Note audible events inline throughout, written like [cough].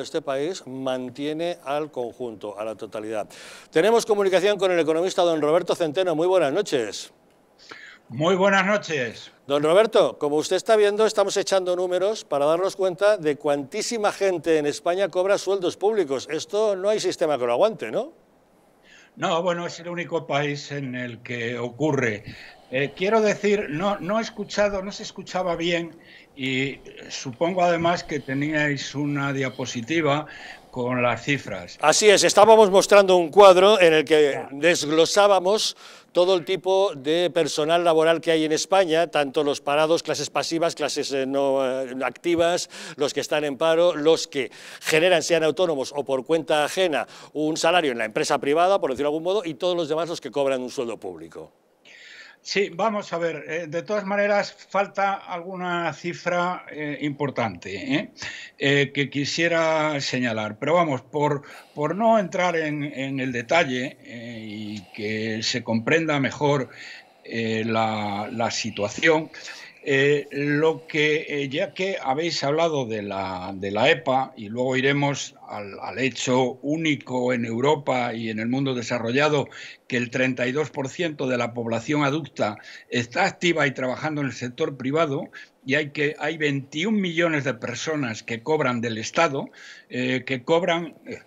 Este país mantiene al conjunto, a la totalidad. Tenemos comunicación con el economista don Roberto Centeno. Muy buenas noches. Muy buenas noches. Don Roberto, como usted está viendo, estamos echando números para darnos cuenta de cuantísima gente en España cobra sueldos públicos. Esto no hay sistema que lo aguante, ¿no? No, bueno, es el único país en el que ocurre eh, quiero decir, no, no he escuchado, no se escuchaba bien y supongo además que teníais una diapositiva con las cifras. Así es, estábamos mostrando un cuadro en el que desglosábamos todo el tipo de personal laboral que hay en España, tanto los parados, clases pasivas, clases eh, no eh, activas, los que están en paro, los que generan, sean autónomos o por cuenta ajena, un salario en la empresa privada, por decirlo de algún modo, y todos los demás los que cobran un sueldo público. Sí, vamos a ver. Eh, de todas maneras, falta alguna cifra eh, importante eh, que quisiera señalar. Pero vamos, por, por no entrar en, el detalle y que se comprenda mejor la situación, eh, lo que, eh, ya que habéis hablado de la, de la EPA, y luego iremos al, hecho único en Europa y en el mundo desarrollado, que el 32% de la población adulta está activa y trabajando en el sector privado, y hay, que, hay 21 millones de personas que cobran del Estado, eh, que cobran eh,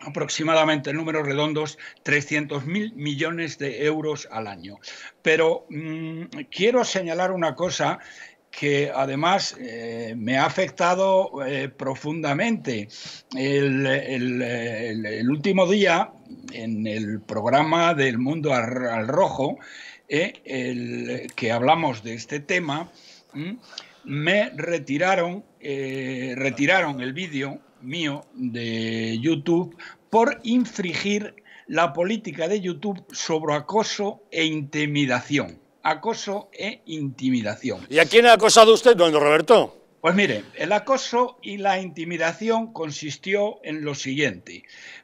aproximadamente en números redondos 300.000 millones de euros al año. Pero mm, quiero señalar una cosa que además eh, me ha afectado eh, profundamente. El, último día, en el programa del Mundo al, Rojo, eh, el, que hablamos de este tema, mm, me retiraron, retiraron el vídeo mío de YouTube por infringir la política de YouTube sobre acoso e intimidación. Acoso e intimidación. ¿Y a quién ha acosado usted, don Roberto? Pues mire, el acoso y la intimidación consistió en lo siguiente.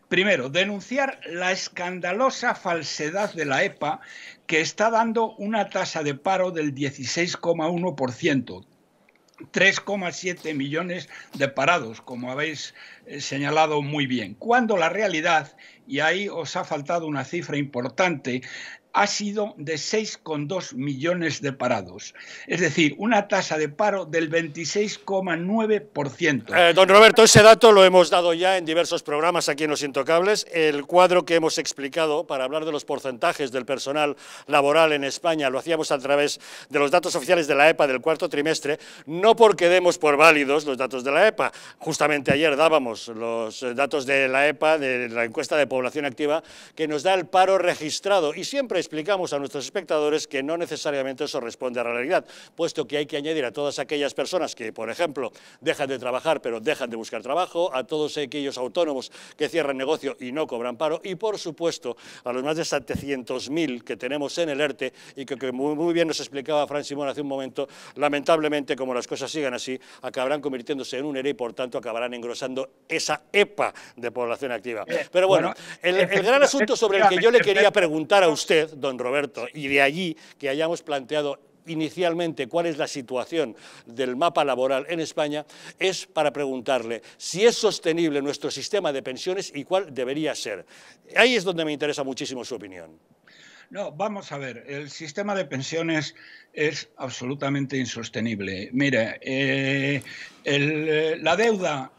Primero, denunciar la escandalosa falsedad de la EPA que está dando una tasa de paro del 16,1%, 3,7 millones de parados, como habéis eh, señalado muy bien, cuando la realidad, y ahí os ha faltado una cifra importante, ha sido de 6,2 millones de parados, es decir, una tasa de paro del 26,9%. Eh, don Roberto, ese dato lo hemos dado ya en diversos programas aquí en Los Intocables. El cuadro que hemos explicado para hablar de los porcentajes del personal laboral en España lo hacíamos a través de los datos oficiales de la EPA del cuarto trimestre, no porque demos por válidos los datos de la EPA. Justamente ayer dábamos los datos de la EPA, de la encuesta de población activa, que nos da el paro registrado y siempre explicamos a nuestros espectadores que no necesariamente eso responde a la realidad, puesto que hay que añadir a todas aquellas personas que, por ejemplo, dejan de trabajar pero dejan de buscar trabajo, a todos aquellos autónomos que cierran negocio y no cobran paro y, por supuesto, a los más de 700.000 que tenemos en el ERTE y que, muy, bien nos explicaba Fran Simón hace un momento, lamentablemente, como las cosas sigan así, acabarán convirtiéndose en un ERE y, por tanto, acabarán engrosando esa EPA de población activa. Eh, pero bueno, el gran asunto sobre el que yo le quería preguntar a usted, don Roberto, y de allí que hayamos planteado inicialmente cuál es la situación del mapa laboral en España es para preguntarle si es sostenible nuestro sistema de pensiones y cuál debería ser. Ahí es donde me interesa muchísimo su opinión. No, vamos a ver, el sistema de pensiones es absolutamente insostenible. Mira, eh, eh, la deuda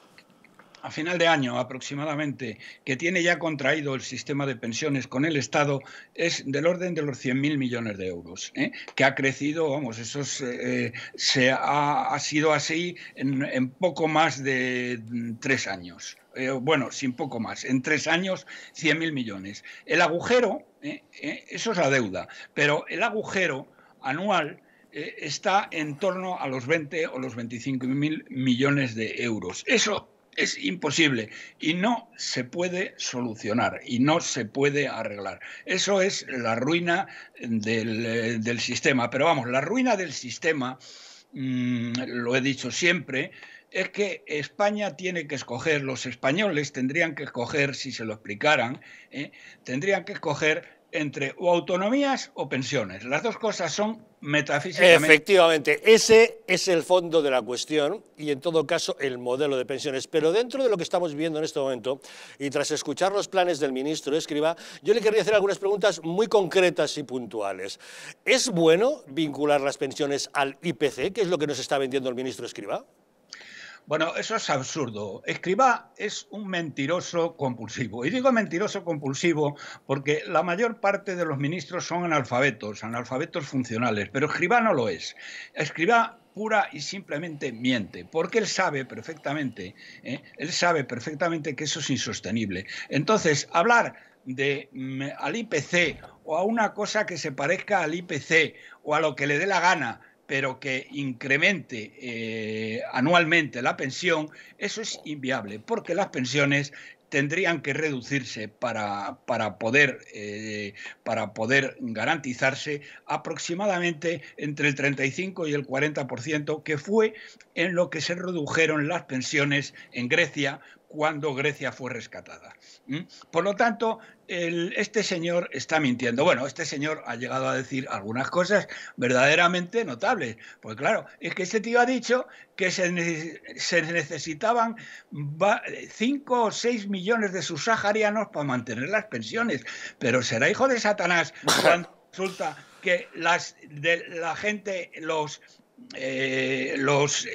a final de año aproximadamente que tiene ya contraído el sistema de pensiones con el Estado es del orden de los 100.000 millones de euros, ¿eh? que ha crecido, vamos, eso eh, se ha, sido así en, poco más de mm, tres años. Eh, bueno, sin poco más, en tres años 100.000 millones. El agujero, eso es la deuda, pero el agujero anual está en torno a los 20 o los 25.000 millones de euros. Eso es imposible y no se puede solucionar y no se puede arreglar. Eso es la ruina del, eh, sistema. Pero vamos, la ruina del sistema, mm, lo he dicho siempre, es que España tiene que escoger, los españoles tendrían que escoger, si se lo explicaran, ¿eh? tendrían que escoger entre o autonomías o pensiones. Las dos cosas son metafísicamente. Efectivamente, ese es el fondo de la cuestión y en todo caso el modelo de pensiones. Pero dentro de lo que estamos viviendo en este momento y tras escuchar los planes del ministro Escriba, yo le querría hacer algunas preguntas muy concretas y puntuales. ¿Es bueno vincular las pensiones al IPC, que es lo que nos está vendiendo el ministro Escriba? Bueno, eso es absurdo. Escribá es un mentiroso compulsivo. Y digo mentiroso compulsivo porque la mayor parte de los ministros son analfabetos, analfabetos funcionales, pero Escribá no lo es. Escribá pura y simplemente miente, porque él sabe perfectamente, ¿eh? él sabe perfectamente que eso es insostenible. Entonces, hablar de mm, al IPC o a una cosa que se parezca al IPC o a lo que le dé la gana, pero que incremente eh, anualmente la pensión, eso es inviable, porque las pensiones tendrían que reducirse para, poder, eh, para poder garantizarse aproximadamente entre el 35 y el 40%, que fue en lo que se redujeron las pensiones en Grecia cuando Grecia fue rescatada. Por lo tanto, este señor está mintiendo. Bueno, este señor ha llegado a decir algunas cosas verdaderamente notables. Pues claro, es que este tío ha dicho que se, necesitaban 5 o 6 millones de subsaharianos para mantener las pensiones. Pero será hijo de Satanás [laughs] cuando resulta que la gente, los eh, los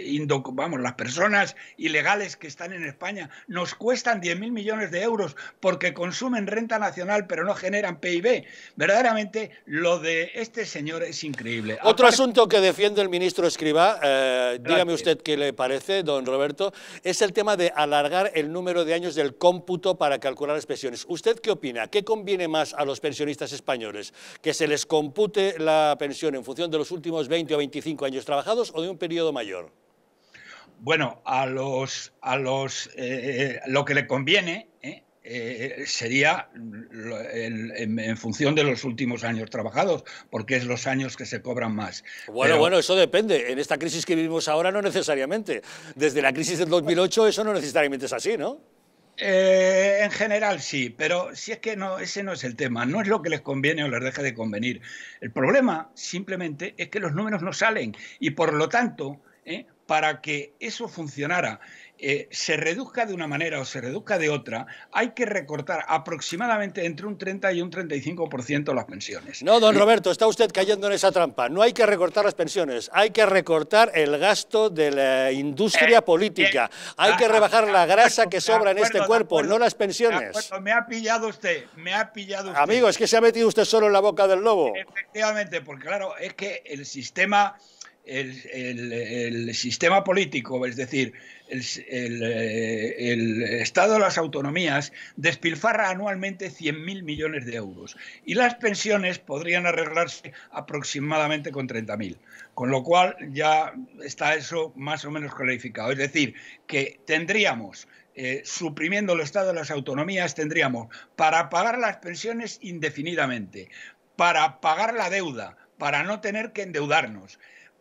vamos, las personas ilegales que están en España nos cuestan 10.000 millones de euros porque consumen renta nacional pero no generan PIB. Verdaderamente lo de este señor es increíble. Otro asunto que defiende el ministro Escriba eh, dígame usted qué le parece, don Roberto, es el tema de alargar el número de años del cómputo para calcular las pensiones. ¿Usted qué opina? ¿Qué conviene más a los pensionistas españoles? ¿Que se les compute la pensión en función de los últimos 20 o 25 años trabajados o de un periodo mayor? Bueno, a los, a los, eh, eh, lo que le conviene eh, sería en, función de los últimos años trabajados, porque es los años que se cobran más. Bueno, bueno, eso depende. En esta crisis que vivimos ahora no necesariamente. Desde la crisis del 2008 eso no necesariamente es así, ¿no? Eh, en general sí, pero si es que no, ese no es el tema, no es lo que les conviene o les deja de convenir. El problema simplemente es que los números no salen y por lo tanto, ¿eh? para que eso funcionara eh, se reduzca de una manera o se reduzca de otra, hay que recortar aproximadamente entre un 30 y un 35% las pensiones. No, don Roberto, está usted cayendo en esa trampa. No hay que recortar las pensiones, hay que recortar el gasto de la industria eh, política. Eh, hay que ah, rebajar la grasa que sobra en este cuerpo, no las pensiones. me ha pillado usted, me ha pillado usted. Amigo, es que se ha metido usted solo en la boca del lobo. Efectivamente, porque claro, es que el sistema el, sistema político, es decir, eh, el, Estado de las autonomías, despilfarra anualmente 100.000 millones de euros y las pensiones podrían arreglarse aproximadamente con 30.000, con lo cual ya está eso más o menos clarificado. Es decir, que tendríamos eh, suprimiendo el Estado de las autonomías, tendríamos para pagar las pensiones indefinidamente, para pagar la deuda, para no tener que endeudarnos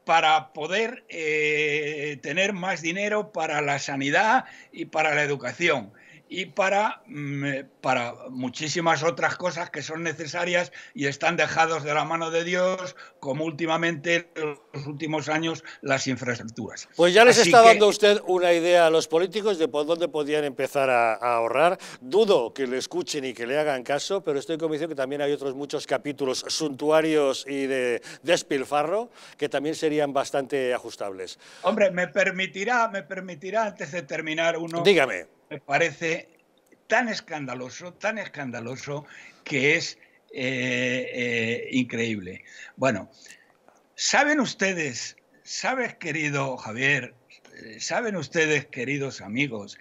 para poder eh, tener más dinero para la sanidad y para la educación y para, mm, eh, para muchísimas otras cosas que son necesarias y están dejados de la mano de Dios, como últimamente en los últimos años las infraestructuras. Pues ya les está dando usted una idea a los políticos de por dónde podían empezar a, ahorrar. Dudo que le escuchen y que le hagan caso, pero estoy convencido que también hay otros muchos capítulos suntuarios y de despilfarro que también serían bastante ajustables. Hombre, me permitirá, me permitirá antes de terminar uno. Dígame me parece tan escandaloso, tan escandaloso, que es eh, eh, increíble. Bueno, ¿saben ustedes, sabes querido Javier, eh, saben ustedes queridos amigos,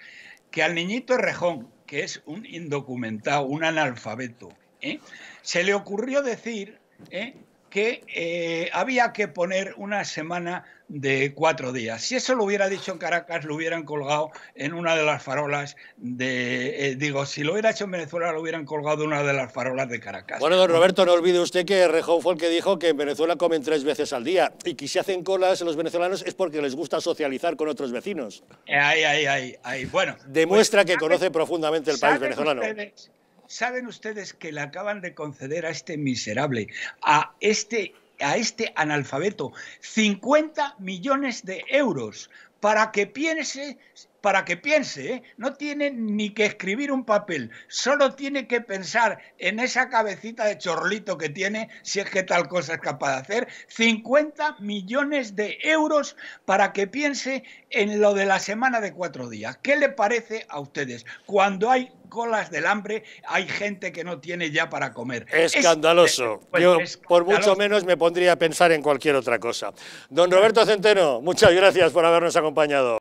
que al niñito Rejón, que es un indocumentado, un analfabeto, se le ocurrió decir que eh, había que poner una semana de cuatro días. Si eso lo hubiera dicho en Caracas, lo hubieran colgado en una de las farolas de... Eh, digo, si lo hubiera hecho en Venezuela, lo hubieran colgado en una de las farolas de Caracas. Bueno, don Roberto, no olvide usted que Rejón fue el que dijo que en Venezuela comen tres veces al día y que si hacen colas los venezolanos es porque les gusta socializar con otros vecinos. Ahí, ahí, ahí. Bueno. Demuestra pues, que conoce profundamente el país venezolano saben ustedes que le acaban de conceder a este miserable, a este, a este analfabeto, 50 millones de euros para que piense para que piense, ¿eh? no tiene ni que escribir un papel, solo tiene que pensar en esa cabecita de chorlito que tiene, si es que tal cosa es capaz de hacer, 50 millones de euros para que piense en lo de la semana de cuatro días. ¿Qué le parece a ustedes? Cuando hay colas del hambre, hay gente que no tiene ya para comer. Escandaloso. Eh, pues, Yo por mucho menos me pondría a pensar en cualquier otra cosa. Don Roberto Centeno, muchas gracias por habernos acompañado.